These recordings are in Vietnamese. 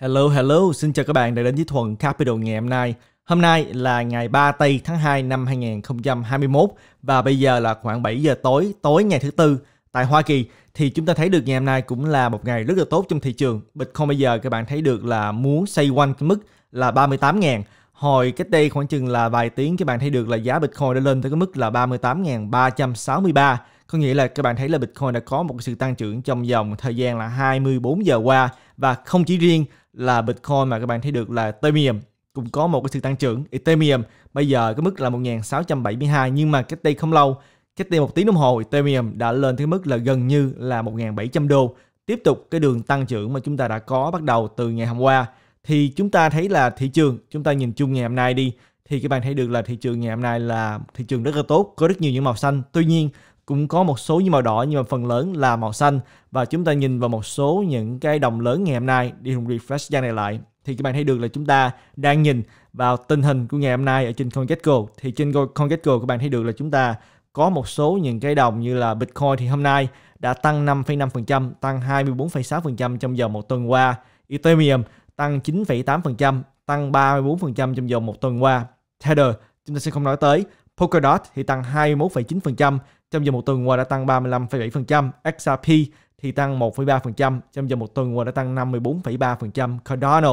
Hello, hello, xin chào các bạn đã đến với Thuận Capital ngày hôm nay. Hôm nay là ngày 3 tây tháng 2 năm 2021 và bây giờ là khoảng 7 giờ tối, tối ngày thứ tư tại Hoa Kỳ thì chúng ta thấy được ngày hôm nay cũng là một ngày rất là tốt trong thị trường. Bitcoin bây giờ các bạn thấy được là muốn xoay quanh cái mức là 38.000 Hồi cách đây khoảng chừng là vài tiếng các bạn thấy được là giá Bitcoin đã lên tới cái mức là 38.363 có nghĩa là các bạn thấy là Bitcoin đã có một sự tăng trưởng trong vòng thời gian là 24 giờ qua và không chỉ riêng là Bitcoin mà các bạn thấy được là Ethereum cũng có một cái sự tăng trưởng. Ethereum bây giờ cái mức là 1672 nhưng mà cách đây không lâu, cách đây một tiếng đồng hồ Ethereum đã lên tới mức là gần như là 1700 đô. Tiếp tục cái đường tăng trưởng mà chúng ta đã có bắt đầu từ ngày hôm qua thì chúng ta thấy là thị trường, chúng ta nhìn chung ngày hôm nay đi thì các bạn thấy được là thị trường ngày hôm nay là thị trường rất là tốt, có rất nhiều những màu xanh. Tuy nhiên cũng có một số những màu đỏ nhưng mà phần lớn là màu xanh và chúng ta nhìn vào một số những cái đồng lớn ngày hôm nay đi cùng refresh gian này lại thì các bạn thấy được là chúng ta đang nhìn vào tình hình của ngày hôm nay ở trên CoinGecko thì trên CoinGecko các bạn thấy được là chúng ta có một số những cái đồng như là Bitcoin thì hôm nay đã tăng 5,5%, tăng 24,6% trong vòng một tuần qua. Ethereum tăng 9,8%, tăng 34% trong vòng một tuần qua. Tether chúng ta sẽ không nói tới. Polkadot thì tăng 21,9%, trong vòng một tuần, qua đã tăng 35,7%, XRP thì tăng 1,3%, trong vòng một tuần qua đã tăng 54,3%, Cardano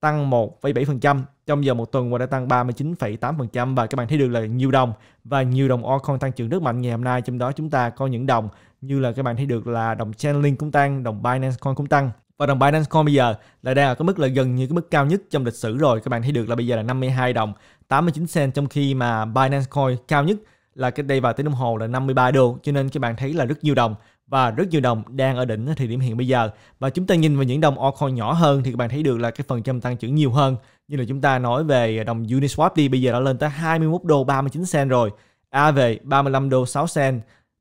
tăng 1,7%, trong vòng một tuần qua đã tăng 39,8% và các bạn thấy được là nhiều đồng và nhiều đồng altcoin tăng trưởng rất mạnh ngày hôm nay, trong đó chúng ta có những đồng như là các bạn thấy được là đồng Chainlink cũng tăng, đồng Binance Coin cũng tăng. Và đồng Binance Coin bây giờ là đang ở cái mức là gần như cái mức cao nhất trong lịch sử rồi. Các bạn thấy được là bây giờ là 52 đồng 89 cent trong khi mà Binance Coin cao nhất là cách đây vài tiếng đồng hồ là 53 đô cho nên các bạn thấy là rất nhiều đồng và rất nhiều đồng đang ở đỉnh thời điểm hiện bây giờ và chúng ta nhìn vào những đồng altcoin nhỏ hơn thì các bạn thấy được là cái phần trăm tăng trưởng nhiều hơn như là chúng ta nói về đồng Uniswap đi bây giờ đã lên tới 21 đô 39 sen rồi Aave 35 đô 6 sen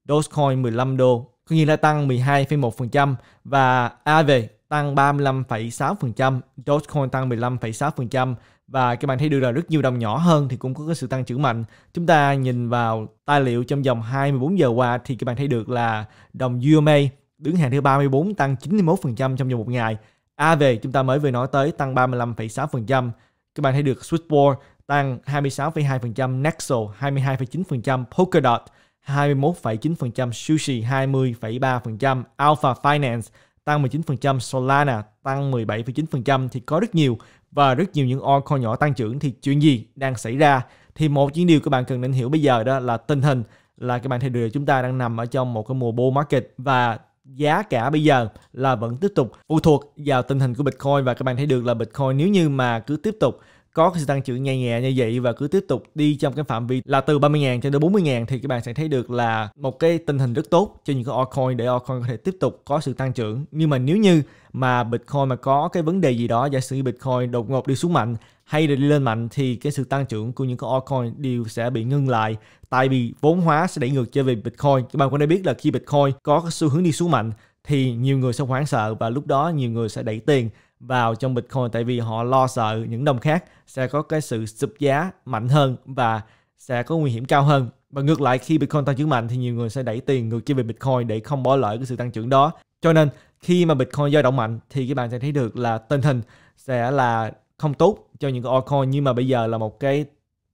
Dogecoin 15 đô có nghĩa là tăng 12,1% và Aave tăng 35,6%, Dogecoin tăng 15,6%, và các bạn thấy đưa ra rất nhiều đồng nhỏ hơn thì cũng có cái sự tăng trưởng mạnh. Chúng ta nhìn vào tài liệu trong vòng 24 giờ qua thì các bạn thấy được là đồng UMA đứng hàng thứ 34 tăng 91% trong vòng một ngày. AV chúng ta mới vừa nói tới tăng 35,6%. Các bạn thấy được Switchboard tăng 26,2%, Nexo 22,9%, Polkadot 21,9%, Sushi 20,3%, Alpha Finance tăng 19%, Solana tăng 17,9% thì có rất nhiều và rất nhiều những altcoin nhỏ tăng trưởng thì chuyện gì đang xảy ra thì một những điều các bạn cần nên hiểu bây giờ đó là tình hình là các bạn thấy được chúng ta đang nằm ở trong một cái mùa bull market và giá cả bây giờ là vẫn tiếp tục phụ thuộc vào tình hình của Bitcoin và các bạn thấy được là Bitcoin nếu như mà cứ tiếp tục có sự tăng trưởng nhẹ nhẹ như vậy và cứ tiếp tục đi trong cái phạm vi là từ 30.000 cho đến 40.000 thì các bạn sẽ thấy được là một cái tình hình rất tốt cho những cái altcoin để altcoin có thể tiếp tục có sự tăng trưởng. Nhưng mà nếu như mà Bitcoin mà có cái vấn đề gì đó giả sử Bitcoin đột ngột đi xuống mạnh hay là đi lên mạnh thì cái sự tăng trưởng của những cái altcoin đều sẽ bị ngưng lại tại vì vốn hóa sẽ đẩy ngược trở về Bitcoin. Các bạn cũng đã biết là khi Bitcoin có xu hướng đi xuống mạnh thì nhiều người sẽ hoảng sợ và lúc đó nhiều người sẽ đẩy tiền vào trong Bitcoin tại vì họ lo sợ những đồng khác sẽ có cái sự sụp giá mạnh hơn và sẽ có nguy hiểm cao hơn. Và ngược lại khi Bitcoin tăng trưởng mạnh thì nhiều người sẽ đẩy tiền ngược chi về Bitcoin để không bỏ lỡ cái sự tăng trưởng đó. Cho nên khi mà Bitcoin dao động mạnh thì các bạn sẽ thấy được là tình hình sẽ là không tốt cho những cái altcoin nhưng mà bây giờ là một cái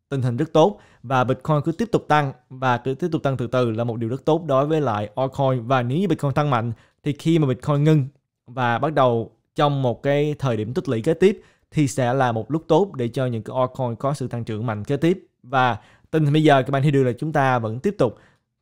tình hình rất tốt và Bitcoin cứ tiếp tục tăng và cứ tiếp tục tăng từ từ là một điều rất tốt đối với lại altcoin và nếu như Bitcoin tăng mạnh thì khi mà Bitcoin ngưng và bắt đầu trong một cái thời điểm tích lũy kế tiếp thì sẽ là một lúc tốt để cho những cái altcoin có sự tăng trưởng mạnh kế tiếp và tình hình bây giờ các bạn thấy được là chúng ta vẫn tiếp tục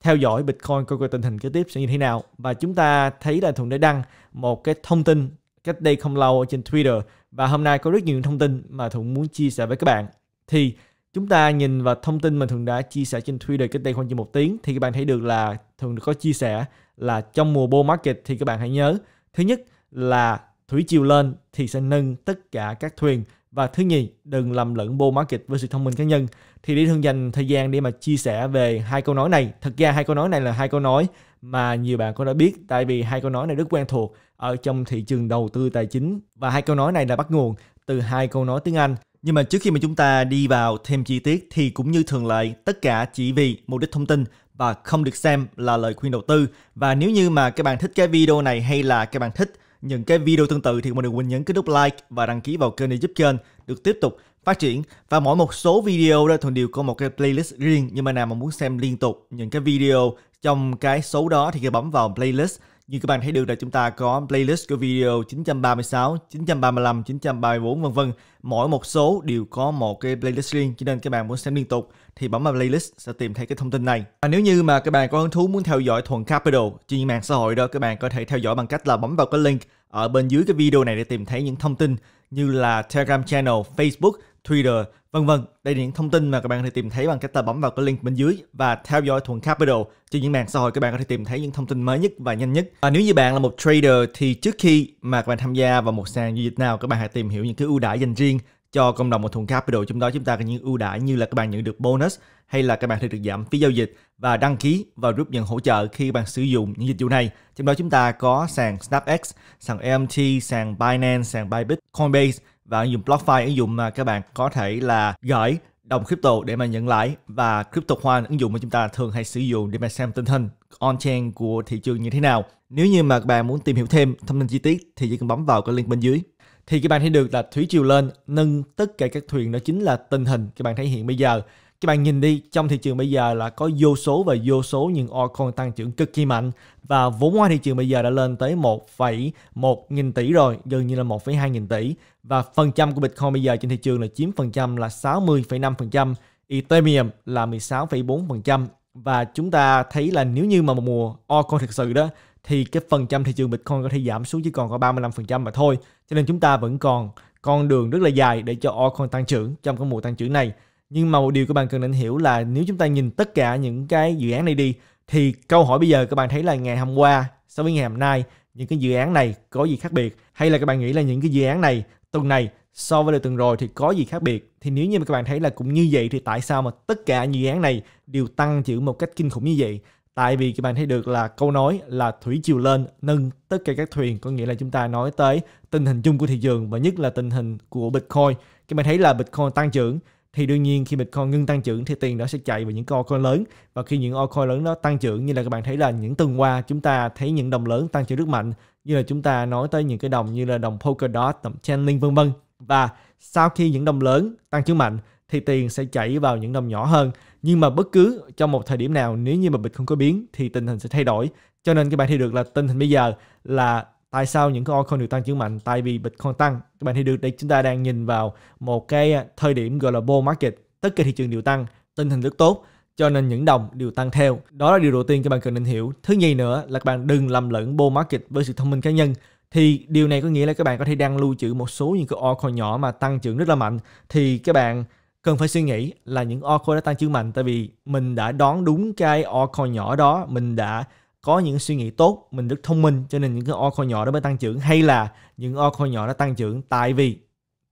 theo dõi Bitcoin coi coi tình hình kế tiếp sẽ như thế nào và chúng ta thấy là Thuận đã đăng một cái thông tin cách đây không lâu ở trên Twitter và hôm nay có rất nhiều thông tin mà Thuận muốn chia sẻ với các bạn thì chúng ta nhìn vào thông tin mà Thuận đã chia sẻ trên Twitter cách đây khoảng chừng một tiếng thì các bạn thấy được là Thuận có chia sẻ là trong mùa bull market thì các bạn hãy nhớ thứ nhất là thủy chiều lên thì sẽ nâng tất cả các thuyền và thứ nhì đừng lầm lẫn bull market với sự thông minh cá nhân thì để thường dành thời gian để mà chia sẻ về hai câu nói này thật ra hai câu nói này là hai câu nói mà nhiều bạn cũng đã biết tại vì hai câu nói này rất quen thuộc ở trong thị trường đầu tư tài chính và hai câu nói này là bắt nguồn từ hai câu nói tiếng Anh nhưng mà trước khi mà chúng ta đi vào thêm chi tiết thì cũng như thường lệ tất cả chỉ vì mục đích thông tin và không được xem là lời khuyên đầu tư và nếu như mà các bạn thích cái video này hay là các bạn thích những cái video tương tự thì mọi người quên nhấn cái nút like và đăng ký vào kênh để giúp kênh được tiếp tục phát triển và mỗi một số video đó thường đều có một cái playlist riêng nhưng mà nào mà muốn xem liên tục những cái video trong cái số đó thì cứ bấm vào playlist như các bạn thấy được là chúng ta có playlist của video 936, 935, 934 vân vân. Mỗi một số đều có một cái playlist riêng cho nên các bạn muốn xem liên tục thì bấm vào playlist sẽ tìm thấy cái thông tin này. Và nếu như mà các bạn có hứng thú muốn theo dõi Thuận Capital trên mạng xã hội đó các bạn có thể theo dõi bằng cách là bấm vào cái link ở bên dưới cái video này để tìm thấy những thông tin như là Telegram channel, Facebook Twitter, vân vân. Đây là những thông tin mà các bạn có thể tìm thấy bằng cách ta bấm vào cái link bên dưới và theo dõi Thuận Capital. Trên những mạng xã hội các bạn có thể tìm thấy những thông tin mới nhất và nhanh nhất. Và nếu như bạn là một trader thì trước khi mà các bạn tham gia vào một sàn giao dịch nào, các bạn hãy tìm hiểu những cái ưu đãi dành riêng cho cộng đồng của Thuận Capital chúng đó chúng ta có những ưu đãi như là các bạn nhận được bonus hay là các bạn thể được giảm phí giao dịch và đăng ký vào group nhận hỗ trợ khi bạn sử dụng những dịch vụ này. Trong đó chúng ta có sàn SnapX, sàn MT, sàn Binance, sàn Bybit, Coinbase và ứng dụng BlockFi ứng dụng mà các bạn có thể là gửi đồng crypto để mà nhận lãi và crypto CryptoHoan ứng dụng mà chúng ta thường hay sử dụng để mà xem tình hình on-chain của thị trường như thế nào. Nếu như mà các bạn muốn tìm hiểu thêm thông tin chi tiết thì chỉ cần bấm vào cái link bên dưới. Thì các bạn thấy được là thủy triều lên nâng tất cả các thuyền đó chính là tình hình các bạn thấy hiện bây giờ các bạn nhìn đi trong thị trường bây giờ là có vô số và vô số những altcoin tăng trưởng cực kỳ mạnh và vốn hóa thị trường bây giờ đã lên tới 1,1 nghìn tỷ rồi gần như là 1,2 nghìn tỷ và phần trăm của Bitcoin bây giờ trên thị trường là chiếm phần trăm là 60,5% Ethereum là 16,4% và chúng ta thấy là nếu như mà một mùa altcoin thực sự đó thì cái phần trăm thị trường Bitcoin có thể giảm xuống chỉ còn có 35% mà thôi. Cho nên chúng ta vẫn còn con đường rất là dài để cho altcoin tăng trưởng trong cái mùa tăng trưởng này nhưng mà một điều các bạn cần nên hiểu là nếu chúng ta nhìn tất cả những cái dự án này đi thì câu hỏi bây giờ các bạn thấy là ngày hôm qua so với ngày hôm nay những cái dự án này có gì khác biệt hay là các bạn nghĩ là những cái dự án này tuần này so với tuần rồi thì có gì khác biệt thì nếu như mà các bạn thấy là cũng như vậy thì tại sao mà tất cả dự án này đều tăng trưởng một cách kinh khủng như vậy tại vì các bạn thấy được là câu nói là thủy chiều lên nâng tất cả các thuyền có nghĩa là chúng ta nói tới tình hình chung của thị trường và nhất là tình hình của bitcoin các bạn thấy là bitcoin tăng trưởng thì đương nhiên khi Bitcoin ngưng tăng trưởng thì tiền đó sẽ chạy vào những cái altcoin lớn và khi những altcoin lớn đó tăng trưởng như là các bạn thấy là những tuần qua chúng ta thấy những đồng lớn tăng trưởng rất mạnh như là chúng ta nói tới những cái đồng như là đồng Polkadot, đồng Chainlink vân vân và sau khi những đồng lớn tăng trưởng mạnh thì tiền sẽ chảy vào những đồng nhỏ hơn nhưng mà bất cứ trong một thời điểm nào nếu như mà Bitcoin có biến thì tình hình sẽ thay đổi cho nên các bạn thấy được là tình hình bây giờ là tại sao những cái altcoin được tăng trưởng mạnh tại vì Bitcoin tăng các bạn thấy được đây chúng ta đang nhìn vào một cái à, thời điểm gọi là bull market tất cả thị trường đều tăng tinh thần rất tốt cho nên những đồng đều tăng theo đó là điều đầu tiên các bạn cần nên hiểu thứ nhì nữa là các bạn đừng lầm lẫn bull market với sự thông minh cá nhân thì điều này có nghĩa là các bạn có thể đang lưu trữ một số những cái altcoin nhỏ mà tăng trưởng rất là mạnh thì các bạn cần phải suy nghĩ là những altcoin đã tăng trưởng mạnh tại vì mình đã đón đúng cái altcoin nhỏ đó mình đã có những suy nghĩ tốt mình rất thông minh cho nên những cái altcoin nhỏ đó mới tăng trưởng hay là những altcoin nhỏ đó tăng trưởng tại vì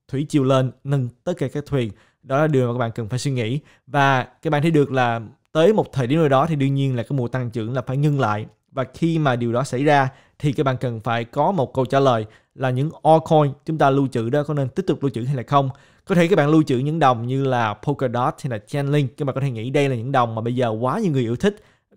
thủy chiều lên nâng tất cả các thuyền đó là điều mà các bạn cần phải suy nghĩ và các bạn thấy được là tới một thời điểm nào đó thì đương nhiên là cái mùa tăng trưởng là phải ngưng lại và khi mà điều đó xảy ra thì các bạn cần phải có một câu trả lời là những altcoin chúng ta lưu trữ đó có nên tiếp tục lưu trữ hay là không có thể các bạn lưu trữ những đồng như là Polkadot hay là Chainlink các bạn có thể nghĩ đây là những đồng mà bây giờ quá nhiều người yêu thích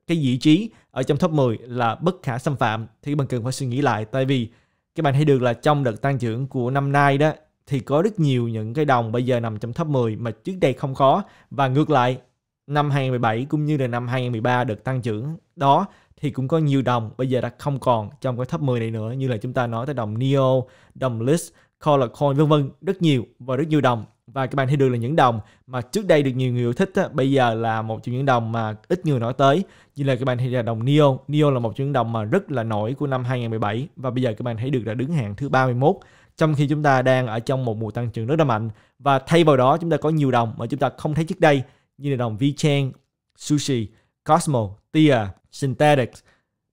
cái vị trí ở trong top 10 là bất khả xâm phạm thì bạn cần phải suy nghĩ lại tại vì các bạn thấy được là trong đợt tăng trưởng của năm nay đó thì có rất nhiều những cái đồng bây giờ nằm trong top 10 mà trước đây không có và ngược lại năm 2017 cũng như là năm 2013 đợt tăng trưởng đó thì cũng có nhiều đồng bây giờ đã không còn trong cái top 10 này nữa như là chúng ta nói tới đồng NEO, đồng LIST, Color Coin vân vân rất nhiều và rất nhiều đồng và các bạn thấy được là những đồng mà trước đây được nhiều người yêu thích á, bây giờ là một trong những đồng mà ít người nói tới như là các bạn thấy là đồng Neo, Neo là một trong những đồng mà rất là nổi của năm 2017 và bây giờ các bạn thấy được là đứng hạng thứ 31 trong khi chúng ta đang ở trong một mùa tăng trưởng rất là mạnh và thay vào đó chúng ta có nhiều đồng mà chúng ta không thấy trước đây như là đồng VChain, Sushi, Cosmo, Tia, Synthetics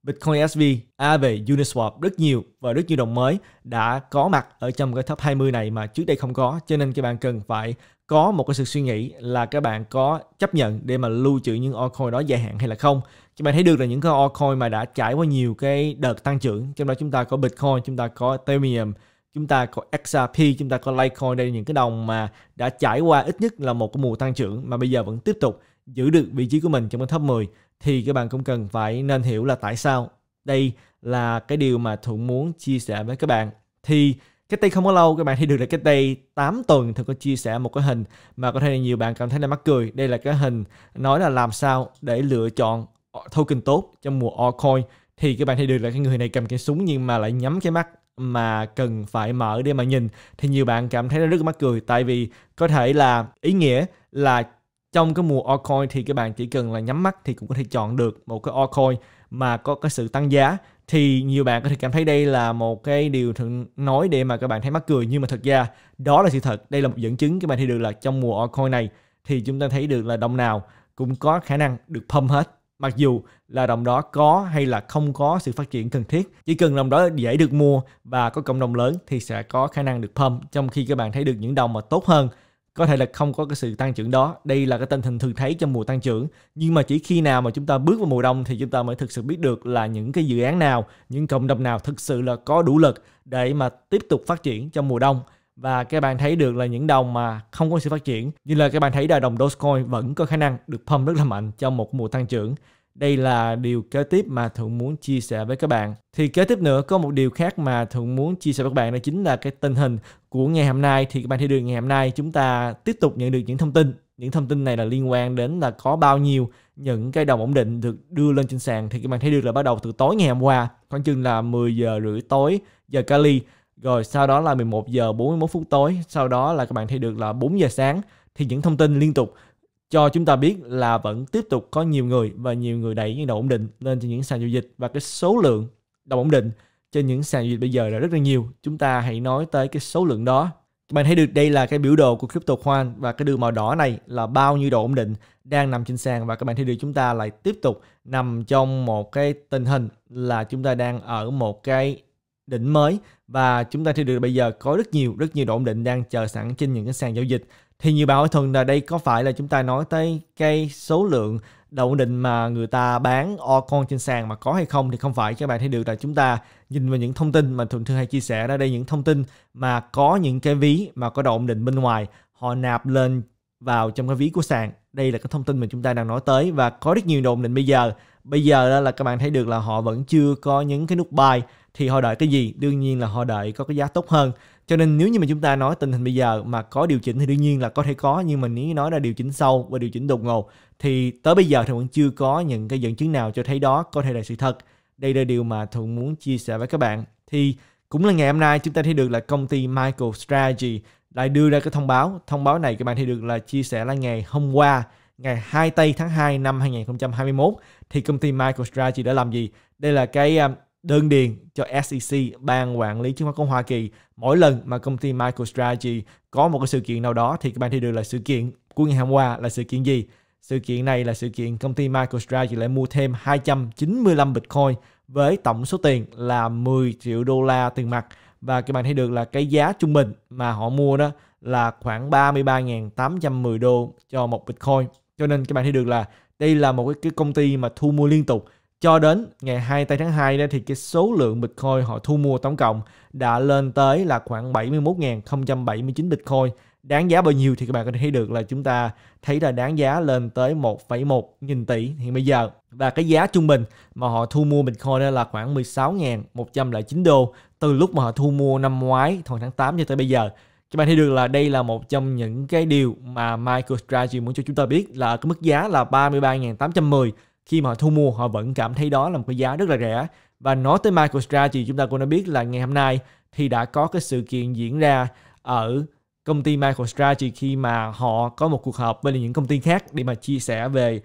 Bitcoin SV, Aave, Uniswap rất nhiều và rất nhiều đồng mới đã có mặt ở trong cái top 20 này mà trước đây không có cho nên các bạn cần phải có một cái sự suy nghĩ là các bạn có chấp nhận để mà lưu trữ những altcoin đó dài hạn hay là không. Các bạn thấy được là những cái altcoin mà đã trải qua nhiều cái đợt tăng trưởng, trong đó chúng ta có Bitcoin, chúng ta có Ethereum, chúng ta có XRP, chúng ta có Litecoin, đây là những cái đồng mà đã trải qua ít nhất là một cái mùa tăng trưởng mà bây giờ vẫn tiếp tục giữ được vị trí của mình trong cái top 10 thì các bạn cũng cần phải nên hiểu là tại sao. Đây là cái điều mà Thuận muốn chia sẻ với các bạn. Thì cách đây không có lâu các bạn thấy được là cách đây 8 tuần Thuận có chia sẻ một cái hình mà có thể là nhiều bạn cảm thấy là mắc cười. Đây là cái hình nói là làm sao để lựa chọn token tốt trong mùa altcoin thì các bạn thấy được là cái người này cầm cái súng nhưng mà lại nhắm cái mắt mà cần phải mở để mà nhìn thì nhiều bạn cảm thấy là rất mắc cười tại vì có thể là ý nghĩa là trong cái mùa altcoin thì các bạn chỉ cần là nhắm mắt thì cũng có thể chọn được một cái altcoin mà có cái sự tăng giá thì nhiều bạn có thể cảm thấy đây là một cái điều thường nói để mà các bạn thấy mắc cười nhưng mà thật ra đó là sự thật đây là một dẫn chứng các bạn thấy được là trong mùa altcoin này thì chúng ta thấy được là đồng nào cũng có khả năng được pump hết mặc dù là đồng đó có hay là không có sự phát triển cần thiết chỉ cần đồng đó dễ được mua và có cộng đồng lớn thì sẽ có khả năng được pump trong khi các bạn thấy được những đồng mà tốt hơn có thể là không có cái sự tăng trưởng đó đây là cái tình hình thường thấy trong mùa tăng trưởng nhưng mà chỉ khi nào mà chúng ta bước vào mùa đông thì chúng ta mới thực sự biết được là những cái dự án nào những cộng đồng nào thực sự là có đủ lực để mà tiếp tục phát triển trong mùa đông và các bạn thấy được là những đồng mà không có sự phát triển như là các bạn thấy là đồng Dogecoin vẫn có khả năng được pump rất là mạnh trong một mùa tăng trưởng đây là điều kế tiếp mà thượng muốn chia sẻ với các bạn thì kế tiếp nữa có một điều khác mà thượng muốn chia sẻ với các bạn đó chính là cái tình hình của ngày hôm nay thì các bạn thấy được ngày hôm nay chúng ta tiếp tục nhận được những thông tin những thông tin này là liên quan đến là có bao nhiêu những cái đồng ổn định được đưa lên trên sàn thì các bạn thấy được là bắt đầu từ tối ngày hôm qua khoảng chừng là 10 giờ rưỡi tối giờ Cali rồi sau đó là 11 giờ 41 phút tối sau đó là các bạn thấy được là 4 giờ sáng thì những thông tin liên tục cho chúng ta biết là vẫn tiếp tục có nhiều người và nhiều người đẩy những đồng ổn định lên trên những sàn giao dịch và cái số lượng đồng ổn định trên những sàn giao dịch bây giờ là rất là nhiều. Chúng ta hãy nói tới cái số lượng đó. Bạn thấy được đây là cái biểu đồ của crypto khoan và cái đường màu đỏ này là bao nhiêu độ ổn định đang nằm trên sàn và các bạn thấy được chúng ta lại tiếp tục nằm trong một cái tình hình là chúng ta đang ở một cái định mới và chúng ta thấy được bây giờ có rất nhiều rất nhiều độ ổn định đang chờ sẵn trên những cái sàn giao dịch thì như bạn hỏi thuần là đây có phải là chúng ta nói tới cái số lượng độ ổn định mà người ta bán altcoin trên sàn mà có hay không thì không phải các bạn thấy được là chúng ta nhìn vào những thông tin mà thường thường hay chia sẻ ra đây những thông tin mà có những cái ví mà có độ ổn định bên ngoài họ nạp lên vào trong cái ví của sàn đây là cái thông tin mà chúng ta đang nói tới và có rất nhiều độ ổn định bây giờ bây giờ là các bạn thấy được là họ vẫn chưa có những cái nút buy thì họ đợi cái gì đương nhiên là họ đợi có cái giá tốt hơn cho nên nếu như mà chúng ta nói tình hình bây giờ mà có điều chỉnh thì đương nhiên là có thể có nhưng mà nếu nói là điều chỉnh sâu và điều chỉnh đột ngột thì tới bây giờ thì vẫn chưa có những cái dẫn chứng nào cho thấy đó có thể là sự thật đây là điều mà thuận muốn chia sẻ với các bạn thì cũng là ngày hôm nay chúng ta thấy được là công ty Michael Strategy lại đưa ra cái thông báo thông báo này các bạn thấy được là chia sẻ là ngày hôm qua ngày 2 tây tháng 2 năm 2021 thì công ty Michael Strategy đã làm gì đây là cái à, đơn điền cho SEC, ban quản lý chứng khoán của Hoa Kỳ. Mỗi lần mà công ty MicroStrategy có một cái sự kiện nào đó thì các bạn thấy được là sự kiện của ngày hôm qua là sự kiện gì. Sự kiện này là sự kiện công ty MicroStrategy lại mua thêm 295 Bitcoin với tổng số tiền là 10 triệu đô la tiền mặt và các bạn thấy được là cái giá trung bình mà họ mua đó là khoảng 33.810 đô cho một Bitcoin. Cho nên các bạn thấy được là đây là một cái công ty mà thu mua liên tục cho đến ngày 24 tháng 2 đó thì cái số lượng Bitcoin họ thu mua tổng cộng đã lên tới là khoảng 71.079 Bitcoin. Đáng giá bao nhiêu thì các bạn có thể thấy được là chúng ta thấy là đáng giá lên tới 1,1 nghìn tỷ hiện bây giờ. Và cái giá trung bình mà họ thu mua Bitcoin đó là khoảng 16.109 đô từ lúc mà họ thu mua năm ngoái hồi tháng 8 cho tới bây giờ các bạn thấy được là đây là một trong những cái điều mà MicroStrategy muốn cho chúng ta biết là cái mức giá là 33.810 khi mà họ thu mua họ vẫn cảm thấy đó là một cái giá rất là rẻ và nói tới MicroStrategy chúng ta cũng đã biết là ngày hôm nay thì đã có cái sự kiện diễn ra ở công ty MicroStrategy khi mà họ có một cuộc họp với những công ty khác để mà chia sẻ về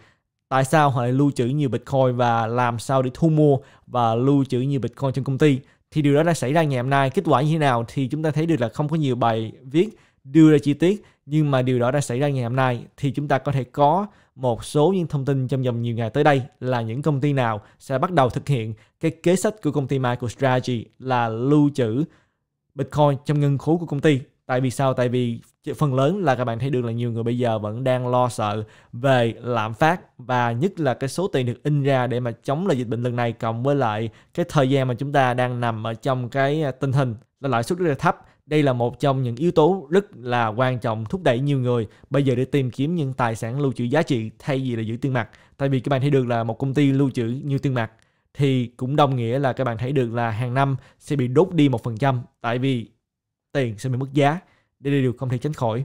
tại sao họ lại lưu trữ nhiều Bitcoin và làm sao để thu mua và lưu trữ nhiều Bitcoin trong công ty thì điều đó đã xảy ra ngày hôm nay kết quả như thế nào thì chúng ta thấy được là không có nhiều bài viết đưa ra chi tiết nhưng mà điều đó đã xảy ra ngày hôm nay thì chúng ta có thể có một số những thông tin trong vòng nhiều ngày tới đây là những công ty nào sẽ bắt đầu thực hiện cái kế sách của công ty MicroStrategy là lưu trữ Bitcoin trong ngân khố của công ty. Tại vì sao? Tại vì phần lớn là các bạn thấy được là nhiều người bây giờ vẫn đang lo sợ về lạm phát và nhất là cái số tiền được in ra để mà chống lại dịch bệnh lần này cộng với lại cái thời gian mà chúng ta đang nằm ở trong cái à, tình hình là lãi suất rất là thấp đây là một trong những yếu tố rất là quan trọng thúc đẩy nhiều người bây giờ để tìm kiếm những tài sản lưu trữ giá trị thay vì là giữ tiền mặt. Tại vì các bạn thấy được là một công ty lưu trữ nhiều tiền mặt thì cũng đồng nghĩa là các bạn thấy được là hàng năm sẽ bị đốt đi một phần trăm tại vì tiền sẽ bị mất giá. Đây là điều không thể tránh khỏi.